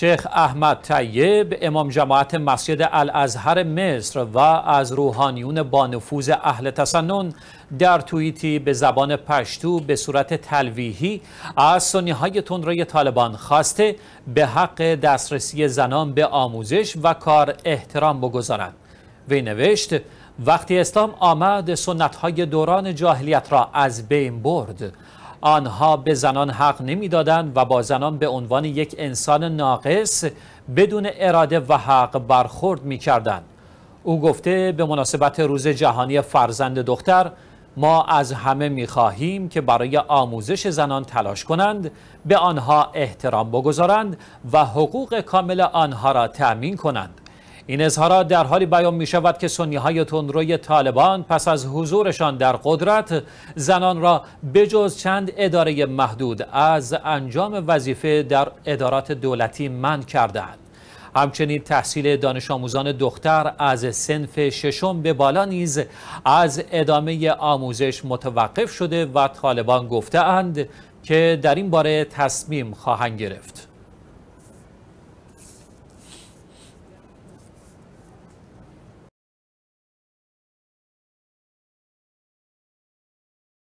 شیخ احمد طیب امام جماعت مسجد الازهر مصر و از روحانیون با نفوذ اهل تسنن در توییتی به زبان پشتو به صورت تلویحی از سنی های تندروی طالبان خواسته به حق دسترسی زنان به آموزش و کار احترام بگذارند وی نوشت وقتی اسلام آمد سنت های دوران جاهلیت را از بین برد آنها به زنان حق نمیدادند و با زنان به عنوان یک انسان ناقص بدون اراده و حق برخورد میکردند او گفته به مناسبت روز جهانی فرزند دختر ما از همه می خواهیم که برای آموزش زنان تلاش کنند به آنها احترام بگذارند و حقوق کامل آنها را تأمین کنند این اظهارات در حالی بیان می شود که سنی های تندروی طالبان پس از حضورشان در قدرت زنان را بجز چند اداره محدود از انجام وظیفه در ادارات دولتی من کردند. همچنین تحصیل دانش آموزان دختر از سنف ششم به بالا نیز از ادامه آموزش متوقف شده و طالبان گفته که در این باره تصمیم خواهند گرفت.